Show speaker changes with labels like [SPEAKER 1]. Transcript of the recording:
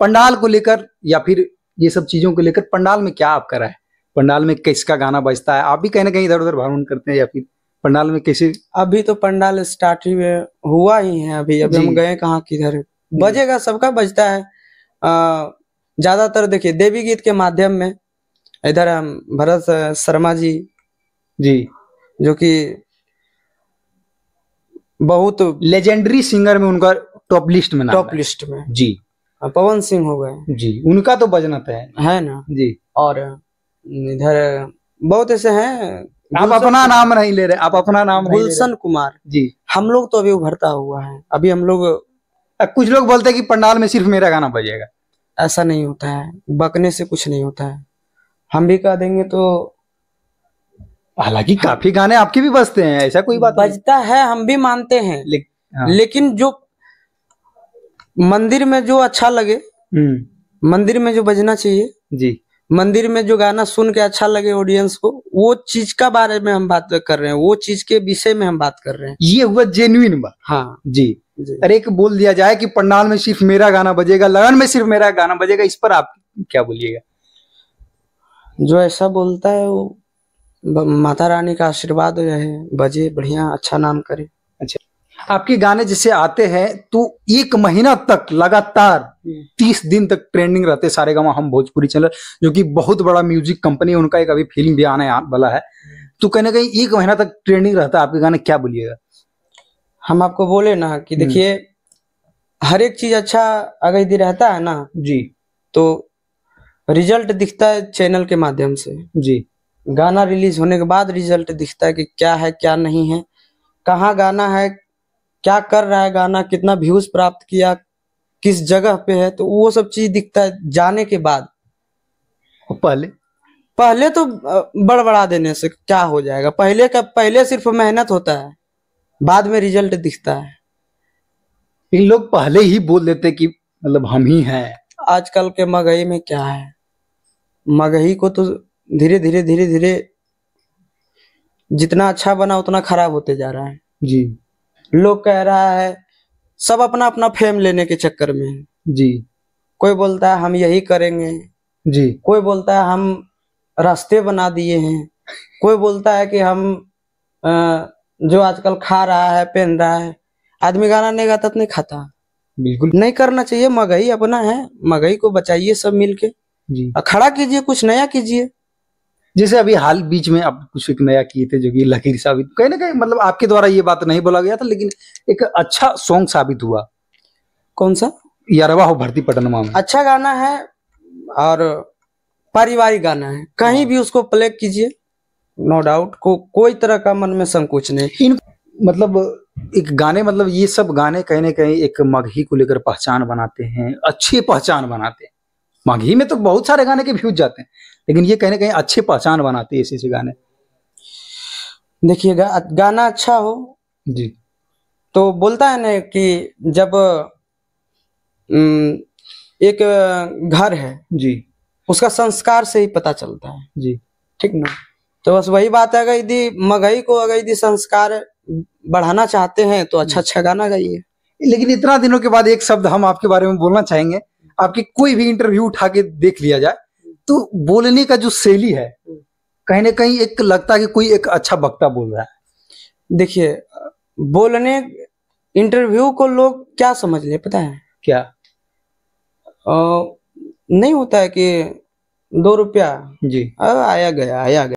[SPEAKER 1] पंडाल को लेकर या फिर ये सब चीजों को लेकर पंडाल में क्या आप करा है पंडाल में
[SPEAKER 2] किसका गाना बजता है आप भी कहीं ना कहीं इधर उधर भ्रमण करते हैं या फिर पंडाल में कैसे अभी तो पंडाल स्टार्ट ही हुआ ही है अभी अभी हम गए कहाँ किधर बजेगा सबका बजता है ज्यादातर देखिए देवी गीत के माध्यम में इधर हम भरत शर्मा जी जी जो कि बहुत लेजेंडरी सिंगर में उनका टॉप लिस्ट में टॉप लिस्ट में जी पवन सिंह हो गए जी उनका तो बजना पे है है ना जी और इधर बहुत ऐसे हैं आप अपना नाम नहीं ले रहे आप अपना नाम गुलशन कुमार जी हम लोग तो अभी उभरता हुआ है अभी हम लोग कुछ लोग बोलते हैं कि पंडाल में सिर्फ मेरा गाना बजेगा ऐसा नहीं होता है बकने से कुछ नहीं होता है हम भी कह देंगे तो हालांकि काफी गाने आपके भी बजते हैं ऐसा कोई बात बजता है हम भी मानते हैं ले, हाँ। लेकिन जो मंदिर में जो अच्छा लगे हम्म। मंदिर में जो बजना चाहिए जी मंदिर में जो गाना सुन के अच्छा लगे ऑडियंस को वो चीज का बारे में हम बात कर रहे हैं वो चीज के विषय में हम बात कर रहे हैं ये हुआ
[SPEAKER 1] जेन्युइन बात हाँ जी अरे एक बोल दिया जाए कि पंडाल में सिर्फ मेरा गाना बजेगा लगन में सिर्फ मेरा गाना बजेगा इस पर आप क्या बोलिएगा
[SPEAKER 2] जो ऐसा बोलता है वो माता रानी का आशीर्वाद है बजे बढ़िया अच्छा नाम करे आपके गाने जैसे आते हैं तो एक महीना तक लगातार हम्म।
[SPEAKER 1] तीस दिन तक ट्रेंडिंग रहते सारे गाँव हम भोजपुरी चैनल जो कि बहुत बड़ा म्यूजिक कंपनी है उनका एक अभी फिल्म
[SPEAKER 2] भी आने वाला है तो कहीं ना कहीं एक महीना तक ट्रेंडिंग रहता है आपके गाने क्या बोलिएगा हम आपको बोले ना कि हम्म। देखिए हर एक चीज अच्छा अगर यदि रहता है ना जी तो रिजल्ट दिखता है चैनल के माध्यम से जी गाना रिलीज होने के बाद रिजल्ट दिखता है कि क्या है क्या नहीं है कहाँ गाना है क्या कर रहा है गाना कितना व्यूज प्राप्त किया किस जगह पे है तो वो सब चीज दिखता है जाने के बाद पहले पहले तो बड़बड़ा देने से क्या हो जाएगा पहले का पहले सिर्फ मेहनत होता है बाद में रिजल्ट दिखता है इन लोग पहले ही बोल देते कि मतलब हम ही हैं आजकल के मगही में क्या है मगही को तो धीरे धीरे धीरे धीरे जितना अच्छा बना उतना खराब होते जा रहा है जी लोग कह रहा है सब अपना अपना फेम लेने के चक्कर में जी कोई बोलता है हम यही करेंगे जी कोई बोलता है हम रास्ते बना दिए हैं कोई बोलता है कि हम आ, जो आजकल खा रहा है पहन रहा है आदमी गाना नहीं गाता तो नहीं खाता बिल्कुल नहीं करना चाहिए मगही अपना है मगही को बचाइए सब मिलके जी खड़ा कीजिए कुछ नया कीजिए जैसे
[SPEAKER 1] अभी हाल बीच में आप कुछ एक नया किए थे जो कि लकीर साबित कहीं ना कहीं मतलब आपके द्वारा ये बात नहीं बोला गया था
[SPEAKER 2] लेकिन एक अच्छा सॉन्ग साबित हुआ कौन सा यारवा हो भर्ती पटनमा में अच्छा गाना है और पारिवारिक गाना है कहीं हाँ। भी उसको प्ले कीजिए नो डाउट को कोई तरह का मन में संकोच नहीं इन मतलब
[SPEAKER 1] एक गाने मतलब ये सब गाने कहीं ना कहीं एक मगही को लेकर पहचान बनाते हैं अच्छी पहचान बनाते हैं मगही में तो बहुत सारे गाने के व्यूज जाते हैं लेकिन ये कहीं ना कहीं अच्छी पहचान बनाती
[SPEAKER 2] है इसी गाने देखिए गा, गाना अच्छा हो जी तो बोलता है ना कि जब एक घर है जी उसका संस्कार से ही पता चलता है जी ठीक ना तो बस वही बात है अगर यदि मगई को अगर यदि संस्कार बढ़ाना चाहते हैं तो अच्छा अच्छा गाना गाइए लेकिन इतना दिनों के बाद एक शब्द हम आपके बारे में बोलना चाहेंगे
[SPEAKER 1] आपकी कोई भी इंटरव्यू उठा के देख लिया जाए तो बोलने का जो शैली है हम्म।
[SPEAKER 2] कहीं ना कहीं एक लगता है कि कोई एक अच्छा वक्ता बोल रहा है देखिए बोलने इंटरव्यू को लोग क्या समझ ले पता है क्या आ, नहीं होता है कि दो रुपया जी आया गया आया
[SPEAKER 1] गया